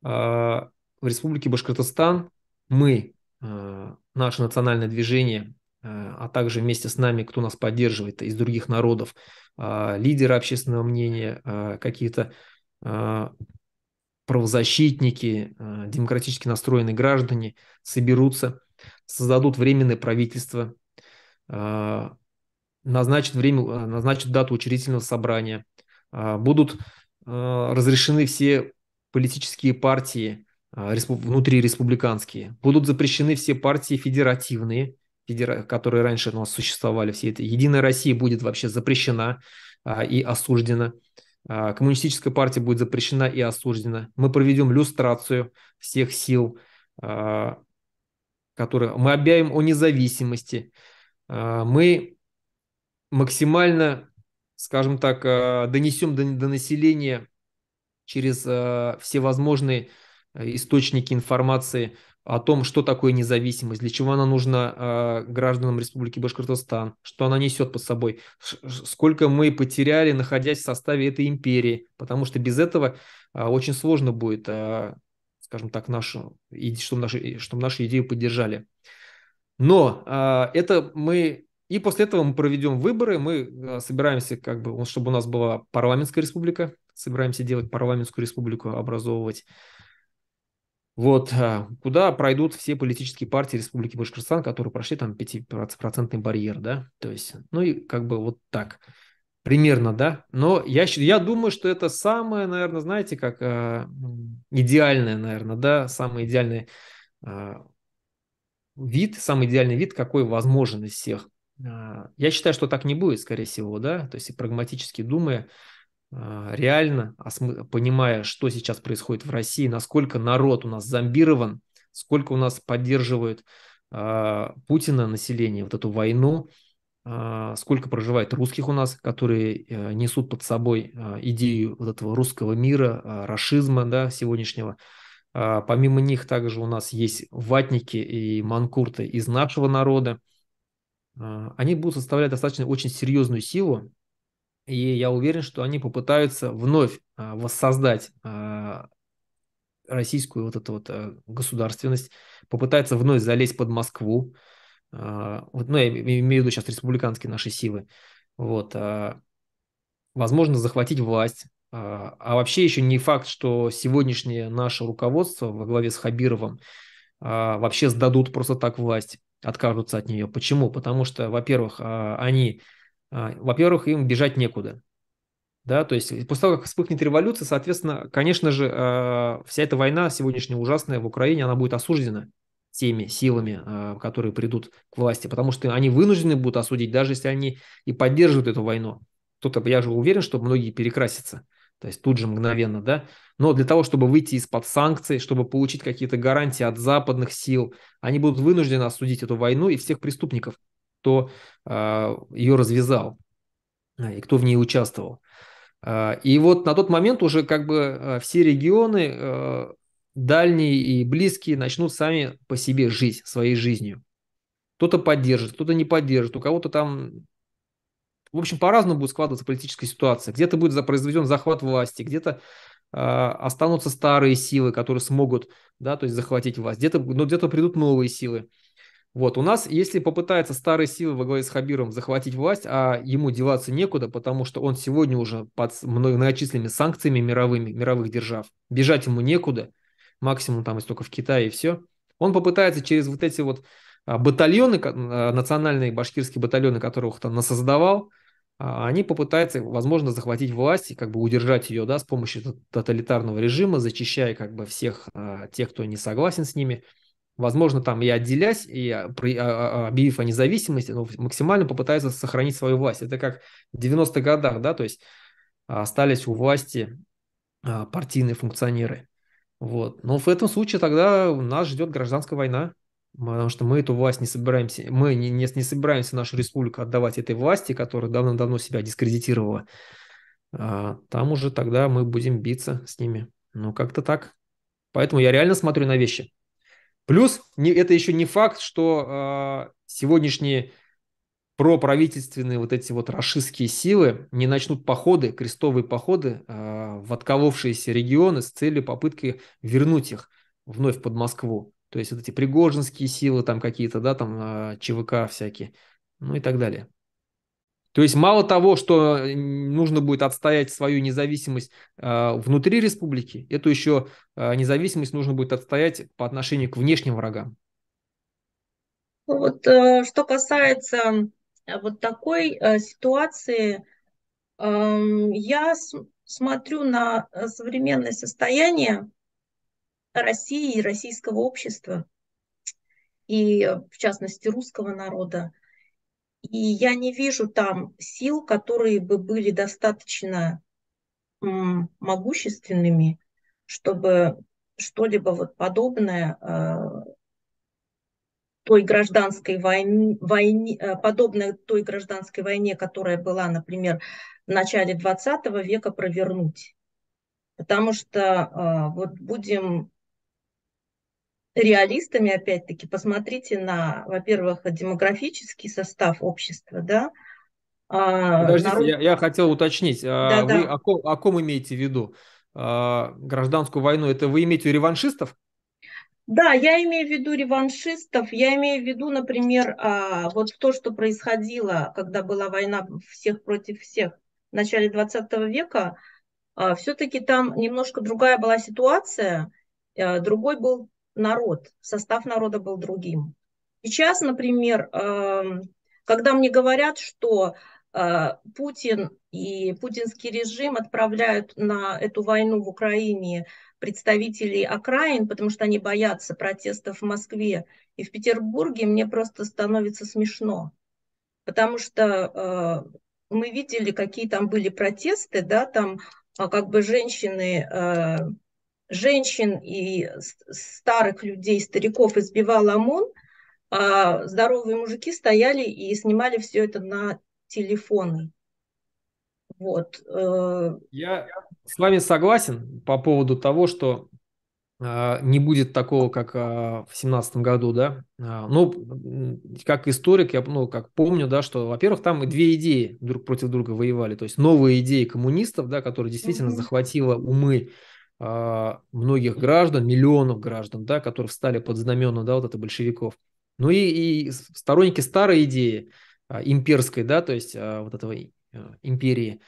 В Республике Башкортостан мы, наше национальное движение, Э, а также вместе с нами, кто нас поддерживает из других народов, э, лидеры общественного мнения, э, какие-то правозащитники, демократически настроенные граждане соберутся, создадут временное правительство, назначат, время, назначат дату учредительного собрания, будут разрешены все политические партии внутри республиканские, будут запрещены все партии федеративные – которые раньше у нас существовали, все это «Единая Россия» будет вообще запрещена а, и осуждена. А, коммунистическая партия будет запрещена и осуждена. Мы проведем люстрацию всех сил, а, которые... Мы объявим о независимости. А, мы максимально, скажем так, а, донесем до, до населения через а, всевозможные а, источники информации – о том, что такое независимость, для чего она нужна э, гражданам Республики Башкортостан, что она несет под собой, сколько мы потеряли, находясь в составе этой империи, потому что без этого э, очень сложно будет, э, скажем так, нашу, и, чтобы, наши, чтобы нашу идею поддержали. Но э, это мы и после этого мы проведем выборы, мы э, собираемся, как бы, чтобы у нас была парламентская республика, собираемся делать парламентскую республику, образовывать. Вот, а, куда пройдут все политические партии Республики Башкортостан, которые прошли там 5% барьер, да, то есть, ну и как бы вот так, примерно, да, но я, я думаю, что это самое, наверное, знаете, как э, идеальное, наверное, да, самый идеальный э, вид, самый идеальный вид, какой возможен из всех. Э, я считаю, что так не будет, скорее всего, да, то есть и прагматически думая, а, реально, понимая, что сейчас происходит в России, насколько народ у нас зомбирован, сколько у нас поддерживает а, Путина население, вот эту войну, а, сколько проживает русских у нас, которые э, несут под собой идею вот этого русского мира, расизма да, сегодняшнего. Помимо них также у нас есть ватники и манкурты из нашего народа. Они будут составлять достаточно очень серьезную силу, и я уверен, что они попытаются вновь а, воссоздать а, российскую вот эту вот э, государственность, попытаются вновь залезть под Москву. А, вот, ну, я имею в виду сейчас республиканские наши силы. Вот, возможно, захватить власть. А вообще еще не факт, что сегодняшнее наше руководство во главе с Хабировым вообще сдадут просто так власть, откажутся от нее. Почему? Потому что, во-первых, они а, во-первых, им бежать некуда. Да, то есть после того, как вспыхнет революция, соответственно, конечно же, а, вся эта война сегодняшняя ужасная в Украине, она будет осуждена теми силами, а, которые придут к власти, потому что они вынуждены будут осудить, даже если они и поддерживают эту войну. Кто-то, я же уверен, что многие перекрасятся, то есть тут же мгновенно, да. Но для того, чтобы выйти из-под санкций, чтобы получить какие-то гарантии от западных сил, они будут вынуждены осудить эту войну и всех преступников кто а, ее развязал а, и кто в ней участвовал. А, и вот на тот момент уже как бы все регионы, дальние и близкие, начнут сами по себе жить своей жизнью. Кто-то поддержит, кто-то не поддержит, у кого-то там... В общем, по-разному будет складываться политическая ситуация. Где-то будет произведен захват власти, где-то останутся старые силы, которые смогут да, то есть захватить власть, где-то, но где-то придут новые силы. Вот, у нас, если попытается старые силы во главе с Хабиром захватить власть, а ему деваться некуда, потому что он сегодня уже под многочисленными санкциями мировыми, мировых держав, бежать ему некуда, максимум там, если только в Китае и все, он попытается через вот эти вот а, батальоны, а, национальные башкирские батальоны, которых там насоздавал, а, они попытаются, возможно, захватить власть и как бы удержать ее, да, с помощью тоталитарного режима, зачищая как бы всех тех, кто не согласен с ними – Возможно, там и отделясь, и а, а, а, объявив о независимости, но максимально попытаются сохранить свою власть. Это как в 90-х годах, да, то есть остались у власти партийные функционеры. Вот. Но в этом случае тогда нас ждет гражданская война, потому что мы эту власть не собираемся, мы не, не, собираемся нашу республику отдавать этой власти, которая давно-давно себя дискредитировала. там уже тогда мы будем биться с ними. Ну, как-то так. Поэтому я реально смотрю на вещи. Плюс не, это еще не факт, что э, сегодняшние проправительственные вот эти вот рашистские силы не начнут походы, крестовые походы э, в отколовшиеся регионы с целью попытки вернуть их вновь под Москву. То есть вот эти пригожинские силы там какие-то, да, там э, ЧВК всякие, ну и так далее. То есть мало того, что э, нужно будет отстоять свою независимость э, внутри республики, эту еще э, независимость нужно будет отстоять по отношению к внешним врагам. Ну вот э, что касается э, вот такой э, ситуации, эм, я с, смотрю на современное состояние России и российского общества, и в частности русского народа и я не вижу там сил, которые бы были достаточно могущественными, чтобы что-либо вот подобное э, той гражданской войне, войне, э, подобное той гражданской войне, которая была, например, в начале 20 века провернуть. Потому что э, вот будем реалистами, опять-таки, посмотрите на, во-первых, демографический состав общества, да. А, Подождите, народ... я, я хотел уточнить, а, да, вы да. О, ком, о ком имеете в виду? А, гражданскую войну, это вы имеете реваншистов? Да, я имею в виду реваншистов, я имею в виду, например, вот то, что происходило, когда была война всех против всех в начале 20 века, все-таки там немножко другая была ситуация, другой был народ, состав народа был другим. Сейчас, например, эм, когда мне говорят, что э, Путин и путинский режим отправляют на эту войну в Украине представителей окраин, потому что они боятся протестов в Москве и в Петербурге, мне просто становится смешно. Потому что э, мы видели, какие там были протесты, да, там а, как бы женщины э, женщин и старых людей, стариков избивал ОМОН, а здоровые мужики стояли и снимали все это на телефоны. Вот. Э. Я с вами согласен по поводу того, что э, не будет такого, как э, в семнадцатом году, да. А, ну, как историк, я ну, как помню, да, что, во-первых, там две идеи друг против друга воевали, то есть новые идеи коммунистов, да, которые действительно mm-hmm. захватила умы а, многих граждан, миллионов граждан, да, которые встали под знамена да, вот это большевиков. Ну и, и сторонники старой идеи а, имперской, да, то есть а, вот этого империи.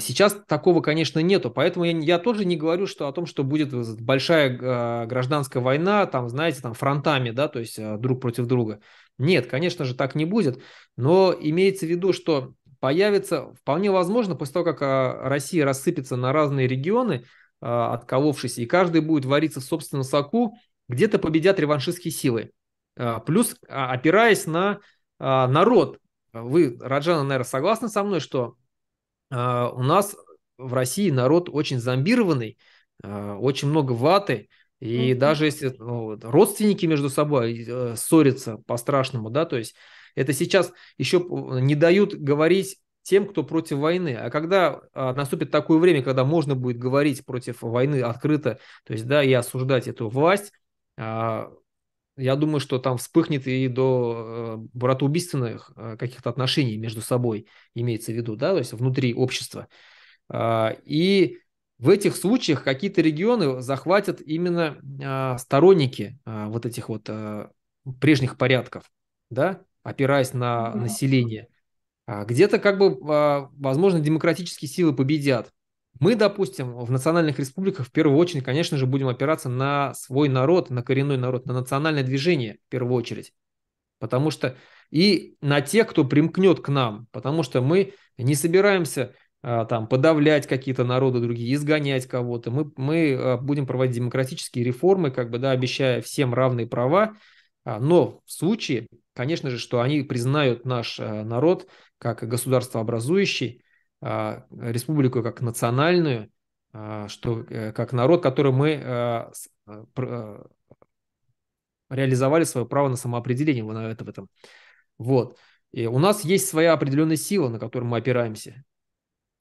Сейчас такого, конечно, нету, поэтому я, я тоже не говорю, что о том, что будет большая гражданская война, там, знаете, там фронтами, да, то есть друг против друга. Нет, конечно же, так не будет, но имеется в виду, что появится, вполне возможно, после того, как Россия рассыпется на разные регионы, Э, отколовшийся, и каждый будет вариться в собственном соку, где-то победят реваншистские силы. Э, плюс, а, опираясь на э, народ, вы, Раджана, наверное, согласны со мной, что у нас в России народ очень зомбированный, очень много ваты, и mm-hmm. даже если ну, родственники между собой ссорятся по-страшному, да, то есть это сейчас еще не дают говорить тем, кто против войны. А когда а, наступит такое время, когда можно будет говорить против войны открыто, то есть, да, и осуждать эту власть, а, я думаю, что там вспыхнет и до э, братоубийственных э, каких-то отношений между собой, имеется в виду, да, то есть внутри общества. Э, и в этих случаях какие-то регионы захватят именно э, сторонники э, вот этих вот э, прежних порядков, да, опираясь на mm-hmm. население. А, где-то как бы, а, возможно, демократические силы победят. Мы, допустим, в национальных республиках в первую очередь, конечно же, будем опираться на свой народ, на коренной народ, на национальное движение в первую очередь. Потому что и на тех, кто примкнет к нам, потому что мы не собираемся а, там подавлять какие-то народы другие, изгонять кого-то. Мы, мы будем проводить демократические реформы, как бы, да, обещая всем равные права, но в случае, конечно же, что они признают наш э, народ как государство образующий, а, республику как национальную, а, что э, как народ, который мы э, реализовали свое право на самоопределение в этом. Вот. И у нас есть своя определенная сила, на которую мы опираемся.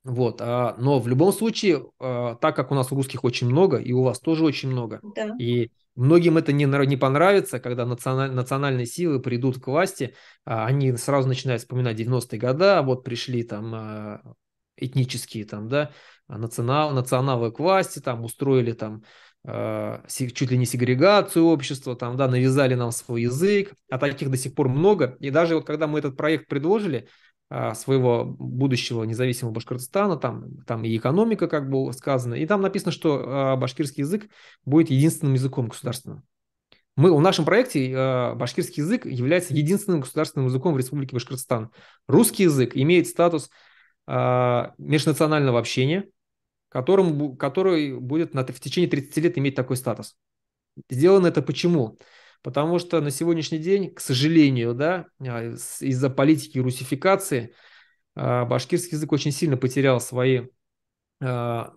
Вот, а, но в любом случае, а, так как у нас русских очень много, и у вас тоже очень много, да. и многим это не, не понравится, когда националь, национальные силы придут к власти, а, они сразу начинают вспоминать 90-е годы, вот пришли там а, этнические там, да, национал, националы к власти, там устроили там а, чуть ли не сегрегацию общества, там, да, навязали нам свой язык, а таких до сих пор много. И даже вот когда мы этот проект предложили, а, своего будущего независимого Башкортостана, там, там и экономика, как было сказано, и там написано, что а, башкирский язык будет единственным языком государственным. Мы в нашем проекте а, башкирский язык является единственным государственным языком в Республике Башкортостан. Русский язык имеет статус межнационального общения, которым, который будет в течение 30 лет иметь такой статус. Сделано это почему? Почему? Потому что на сегодняшний день, к сожалению, да, а, из-за политики русификации а, башкирский язык очень сильно потерял свои, а,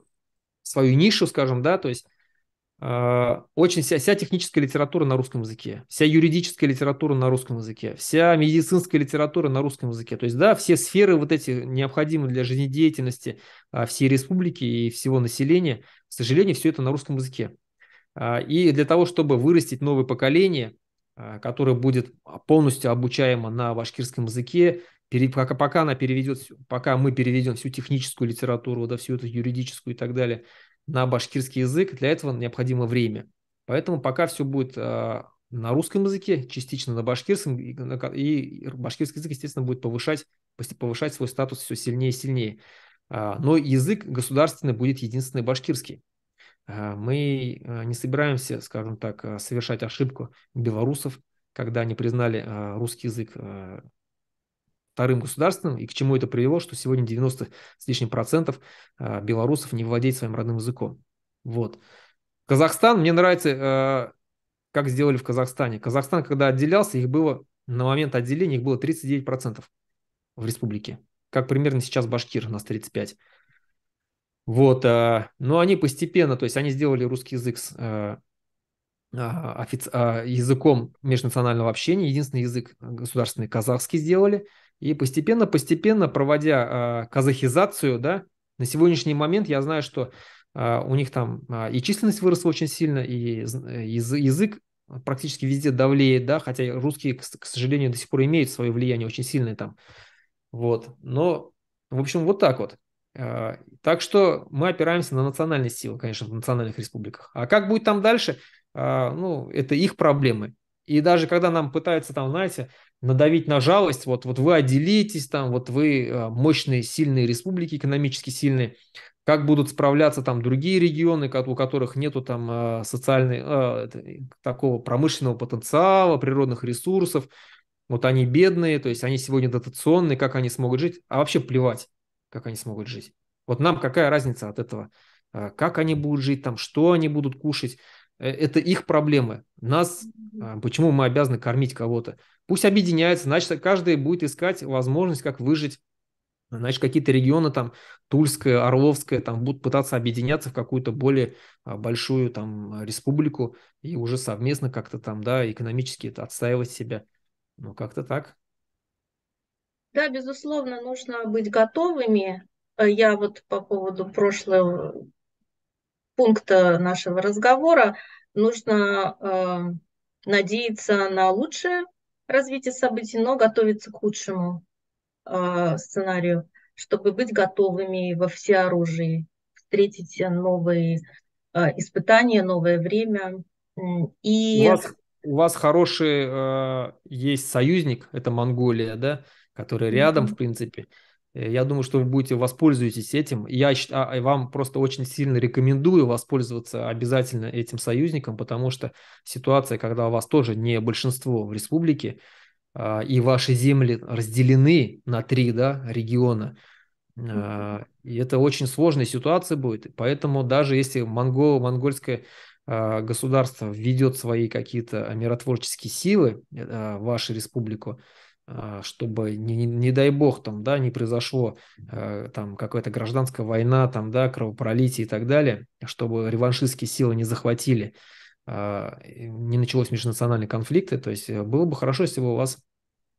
свою нишу, скажем, да, то есть очень вся, вся техническая литература на русском языке, вся юридическая литература на русском языке, вся медицинская литература на русском языке. То есть, да, все сферы вот эти необходимые для жизнедеятельности всей республики и всего населения, к сожалению, все это на русском языке. А, и для того, чтобы вырастить новое поколение, а, которое будет полностью обучаемо на башкирском языке, пока, пока, она переведет, пока мы переведем всю техническую литературу, да, всю эту юридическую и так далее на башкирский язык, для этого необходимо время. Поэтому пока все будет а, на русском языке, частично на башкирском, и башкирский язык, естественно, будет повышать, повышать свой статус все сильнее и сильнее. Но язык государственный будет единственный башкирский. Э, мы э, не собираемся, скажем так, э, совершать ошибку белорусов, когда они признали русский язык вторым государственным, и к чему это привело, что сегодня 90 с лишним процентов белорусов не владеет своим родным языком. Вот. Казахстан, мне нравится, как сделали в Казахстане. Казахстан, когда отделялся, их было на момент отделения их было 39% в республике. Как примерно сейчас Башкир у нас 35%. Вот, а, но они постепенно, то есть они сделали русский язык с, а, а офици- а, языком межнационального общения, единственный язык государственный казахский сделали, и постепенно-постепенно, проводя а, казахизацию, да, на сегодняшний момент я знаю, что а, у них там а, и численность выросла очень сильно, и язык, язык практически везде давлеет, да, хотя русские, к, к сожалению, до сих пор имеют свое влияние очень сильное там, вот, но, в общем, вот так вот. А, так что мы опираемся на национальные силы, конечно, в национальных республиках. А как будет там дальше, а, ну, это их проблемы. И даже когда нам пытаются там, знаете, надавить на жалость, вот, вот вы отделитесь там, вот вы а, мощные, сильные республики, экономически сильные, как будут справляться там другие регионы, у которых нету там социальной, такого промышленного потенциала, природных ресурсов, вот они бедные, то есть они сегодня дотационные, как они смогут жить, а вообще плевать как они смогут жить. Вот нам какая разница от этого, а, как они будут жить, там, что они будут кушать. Э, это их проблемы. Нас, а, почему мы обязаны кормить кого-то? Пусть объединяется, значит, каждый будет искать возможность, как выжить. Значит, какие-то регионы, там, Тульская, Орловская, там, будут пытаться объединяться в какую-то более а, большую, там, республику и уже совместно как-то там, да, экономически отстаивать себя. Ну, как-то так. Да, безусловно, нужно быть готовыми. Э, я вот по поводу прошлого пункта нашего разговора, нужно э, надеяться на лучшее развитие событий, но готовиться к худшему э, сценарию, чтобы быть готовыми во всеоружии, встретить новые э, испытания, новое время. И... У, вас, у вас хороший э, есть союзник, это Монголия, да? который рядом, в принципе. Э, я думаю, что вы будете воспользуетесь этим. Я а, вам просто очень сильно рекомендую воспользоваться обязательно этим союзником, потому что ситуация, когда у вас тоже не большинство в республике, а, и ваши земли разделены на три да, региона, а, и это очень сложная ситуация будет. Поэтому даже если монгол монгольское государство введет свои какие-то миротворческие силы э, в вашу республику, а, чтобы не, не, не дай бог там, да, не произошло э, там какая-то гражданская война, там, да, кровопролитие и так далее, чтобы реваншистские силы не захватили, э, не началось межнациональные конфликты. То есть э, было бы хорошо, если бы у вас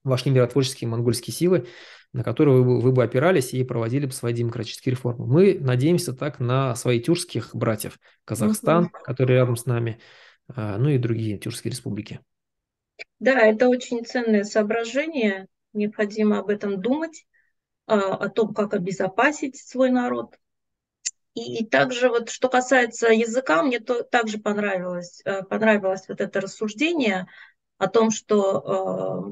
вошли миротворческие монгольские силы, на которые вы, бы вы бы опирались и проводили бы свои демократические реформы. Мы надеемся так на своих тюркских братьев, Казахстан, mm-hmm. который рядом с нами, э, ну и другие тюркские республики. Да, это очень ценное соображение. Необходимо об этом думать, а, о том, как обезопасить свой народ. И, и также вот, что касается языка, мне то, также понравилось, э, понравилось вот это рассуждение о том, что,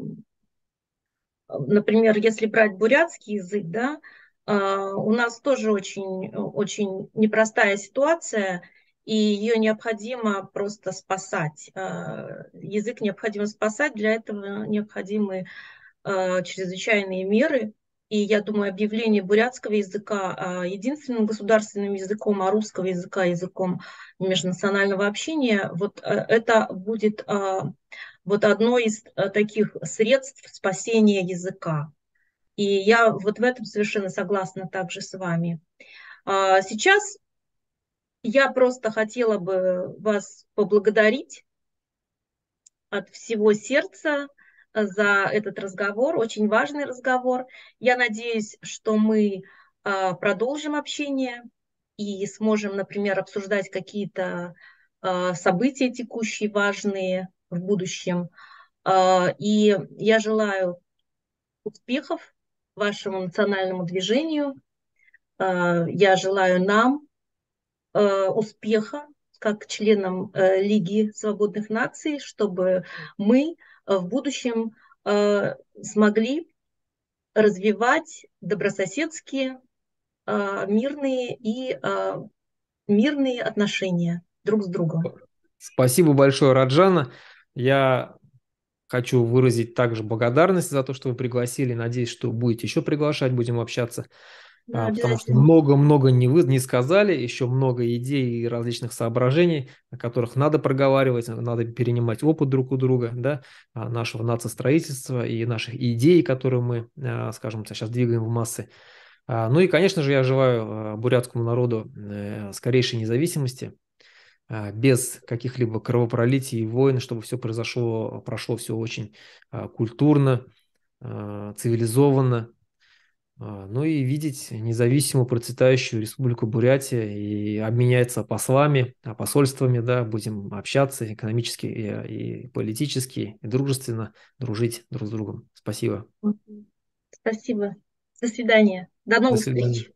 а, например, если брать бурятский язык, да, а, у нас тоже очень, очень непростая ситуация – и ее необходимо просто спасать. А, язык необходимо спасать, для этого необходимы а, чрезвычайные меры. И я думаю, объявление бурятского языка а, единственным государственным языком, а русского языка языком межнационального общения, вот это будет вот одно из таких средств спасения языка. И я вот в этом совершенно согласна также с вами. Сейчас я просто хотела бы вас поблагодарить от всего сердца э, за этот разговор, очень важный разговор. Я надеюсь, что мы а, продолжим общение и сможем, например, обсуждать какие-то а, события текущие важные в будущем. А, и я желаю успехов вашему национальному движению. Я желаю нам Э, успеха как членам э, Лиги свободных наций, чтобы мы э, в будущем смогли развивать добрососедские, мирные и мирные отношения друг с другом. Спасибо большое, Раджана. Я хочу выразить также благодарность за то, что вы пригласили. Надеюсь, что будете еще приглашать, будем общаться да, а, потому что много-много не, вы, не сказали, еще много идей и различных соображений, о которых надо проговаривать, надо перенимать опыт друг у друга, да, а, нашего нацистроительства и наших идей, которые мы, а, скажем, сейчас двигаем в массы. Ну и, конечно же, я желаю бурятскому народу э, скорейшей независимости, без каких-либо кровопролитий и войн, чтобы все произошло, прошло все очень культурно, цивилизованно, а, ну и видеть независимую процветающую республику Бурятия и обменяться послами, а, посольствами, да, будем общаться экономически и, э, и политически, и дружественно дружить друг с другом. Спасибо. Спасибо. До свидания. До новых До свидания. встреч.